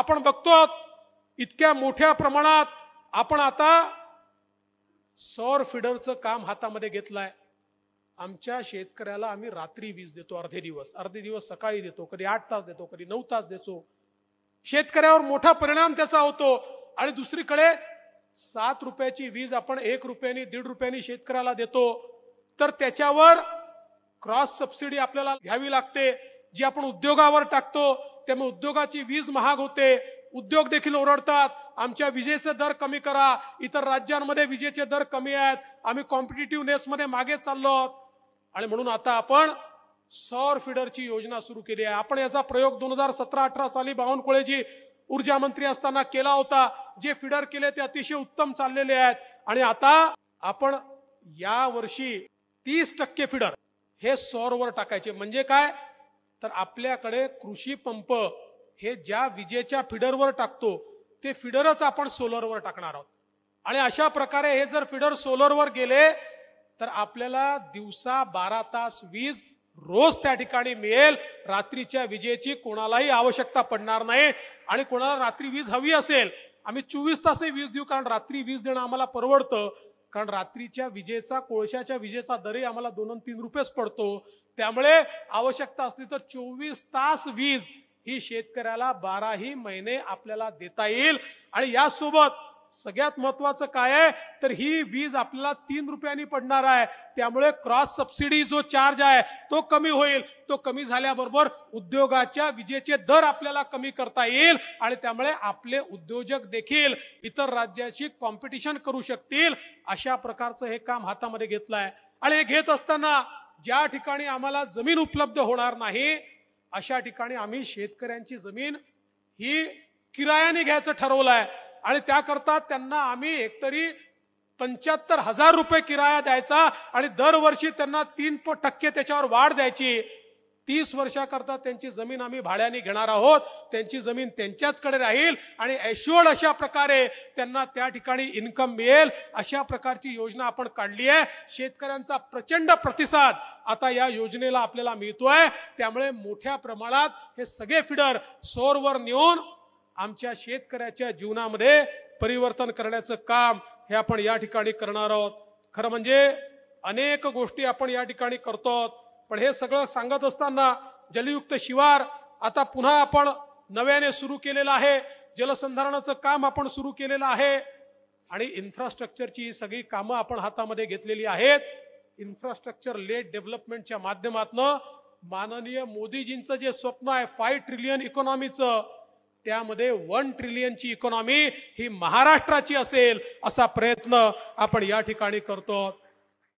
आपण बघतो इतक्या मोठ्या प्रमाणात आपण आता सौर फिडरचं काम हातामध्ये घेतलंय आमच्या शेतकऱ्याला आम्ही रात्री वीज देतो अर्धे दिवस अर्धे दिवस सकाळी देतो कधी आठ तास देतो कधी नऊ तास देतो शेतकऱ्यावर मोठा परिणाम त्याचा होतो आणि दुसरीकडे सात रुपयाची वीज आपण एक रुपयाने दीड रुपयाने शेतकऱ्याला देतो तर त्याच्यावर क्रॉस सबसिडी आपल्याला घ्यावी लागते जी आपण उद्योगावर टाकतो त्यामुळे उद्योगाची वीज महाग होते उद्योग देखील ओरडतात आमच्या विजेचे दर कमी करा इतर राज्यांमध्ये विजेचे दर कमी आहेत आम्ही मध्ये मागे चाललो आणि म्हणून आता आपण सौर फिडरची योजना सुरू केली आहे आपण याचा प्रयोग दोन हजार सतरा अठरा साली बावनकुळेजी ऊर्जा मंत्री असताना केला होता जे फिडर केले ते अतिशय उत्तम चाललेले आहेत आणि आता आपण या वर्षी तीस टक्के फिडर हे सौरवर टाकायचे म्हणजे काय तर आपल्याकडे कृषी पंप हे ज्या विजेच्या फिडरवर टाकतो ते फिडरच आपण सोलरवर टाकणार आहोत आणि अशा प्रकारे हे जर फिडर सोलरवर गेले तर आपल्याला दिवसा बारा तास वीज रोज त्या ठिकाणी मिळेल रात्रीच्या विजेची कोणालाही आवश्यकता पडणार नाही आणि कोणाला रात्री वीज हवी असेल आम्ही चोवीस तासही वीज देऊ कारण रात्री वीज देणं आम्हाला परवडतं कारण रात्रीच्या विजेचा कोळशाच्या विजेचा दरही आम्हाला दोन तीन रुपयेच पडतो त्यामुळे आवश्यकता असली तर चोवीस तास वीज ही शेतकऱ्याला बाराही महिने आपल्याला देता येईल आणि यासोबत सगळ्यात महत्वाचं काय आहे तर ही वीज आपल्याला तीन रुपयांनी पडणार आहे त्यामुळे क्रॉस सबसिडी जो चार्ज आहे तो कमी होईल तो कमी झाल्याबरोबर उद्योगाच्या विजेचे दर आपल्याला कमी करता येईल आणि त्यामुळे आपले उद्योजक देखील इतर राज्याशी कॉम्पिटिशन करू शकतील अशा प्रकारचं हे काम हातामध्ये घेतलं आहे आणि हे घेत असताना ज्या ठिकाणी आम्हाला जमीन उपलब्ध होणार नाही अशा ठिकाणी आम्ही शेतकऱ्यांची जमीन ही किरायाने घ्यायचं ठरवलं आहे आणि त्याकरता त्यांना आम्ही एकतरी पंच्याहत्तर हजार रुपये किराया द्यायचा आणि दरवर्षी त्यांना तीन टक्के त्याच्यावर वाढ द्यायची तीस वर्षाकरता त्यांची जमीन आम्ही भाड्याने घेणार आहोत त्यांची जमीन त्यांच्याचकडे राहील आणि ऍश्युअर्ड अशा प्रकारे त्यांना त्या ठिकाणी इन्कम मिळेल अशा प्रकारची योजना आपण काढली आहे शेतकऱ्यांचा प्रचंड प्रतिसाद आता या योजनेला आपल्याला मिळतोय त्यामुळे मोठ्या प्रमाणात हे सगळे फिडर सोरवर नेऊन आमच्या शेतकऱ्याच्या जीवनामध्ये परिवर्तन करण्याचं काम हे आपण या ठिकाणी करणार आहोत खरं म्हणजे अनेक गोष्टी आपण या ठिकाणी करतो पण हे सगळं सांगत असताना जलयुक्त शिवार आता पुन्हा आपण नव्याने सुरू केलेलं आहे जलसंधारणाचं काम आपण सुरू केलेलं आहे आणि इन्फ्रास्ट्रक्चरची ही सगळी कामं आपण हातामध्ये घेतलेली आहेत इन्फ्रास्ट्रक्चर लेट डेव्हलपमेंटच्या माध्यमातून माननीय मोदीजींचं जे स्वप्न आहे फाय ट्रिलियन इकॉनॉमीचं त्यामध्ये वन ट्रिलियनची इकॉनॉमी ही महाराष्ट्राची असेल असा प्रयत्न आपण या ठिकाणी करतो